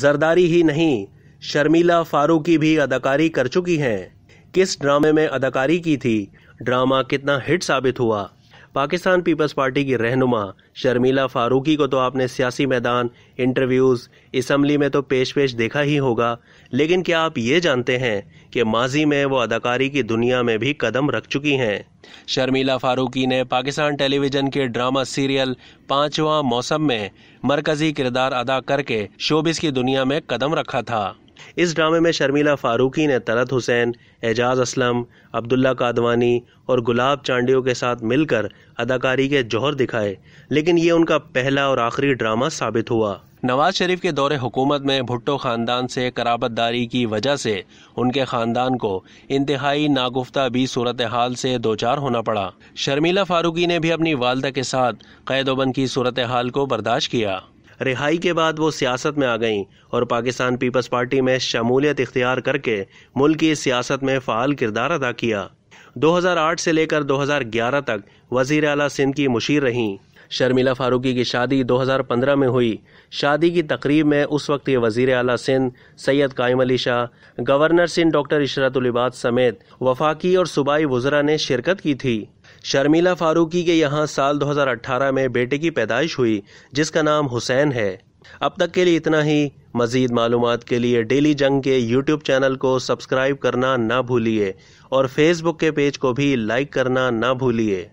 जरदारी ही नहीं शर्मिला फारूकी भी अदाकारी कर चुकी हैं किस ड्रामे में अदाकारी की थी ड्रामा कितना हिट साबित हुआ पाकिस्तान पीपल्स पार्टी की रहनुमा शर्मीला फारूकी को तो आपने सियासी मैदान इंटरव्यूज़ इसम्बली में तो पेश पेश देखा ही होगा लेकिन क्या आप ये जानते हैं कि माजी में वो अदाकारी की दुनिया में भी कदम रख चुकी हैं शर्मीला फारूकी ने पाकिस्तान टेलीविज़न के ड्रामा सीरियल पाँचवा मौसम में मरकजी किरदार अदा करके शोबिस की दुनिया में कदम रखा था इस ड्रामे में शर्मिला फारूकी ने तलत हुसैन एजाज असलम अब्दुल्ला कादवानी और गुलाब चांडियो के साथ मिलकर अदाकारी के जौहर दिखाए लेकिन ये उनका पहला और आखिरी ड्रामा साबित हुआ नवाज शरीफ के दौरे हुकूमत में भुट्टो ख़ानदान से कराबतदारी की वजह से उनके ख़ानदान को इंतहाई नागुफ्ता भी सूरत हाल से दो चार होना पड़ा शर्मिला फारूकी ने भी अपनी वालदा के साथ कैदोबंद की सूरत हाल को बर्दाश्त किया रिहाई के बाद वो सियासत में आ गईं और पाकिस्तान पीपल्स पार्टी में शमूलियत इख्तियार करके मुल्क की सियासत में फ़ाल किरदार अदा किया 2008 से लेकर 2011 तक वजीर अला सिंध की मुशीर रहीं शर्मिला फारूकी की शादी 2015 में हुई शादी की तकरीब में उस वक्त ये वजीर अला सिंध सैयद कायम अली शाह गवर्नर सिंध डॉक्टर इशरतुलिबाद समेत वफाकी और सूबाई वजरा ने शिरकत की थी शर्मिला फारूकी के यहाँ साल 2018 में बेटे की पैदाइश हुई जिसका नाम हुसैन है अब तक के लिए इतना ही मज़ीद मालूम के लिए डेली जंग के यूट्यूब चैनल को सब्सक्राइब करना ना भूलिए और फेसबुक के पेज को भी लाइक करना ना भूलिए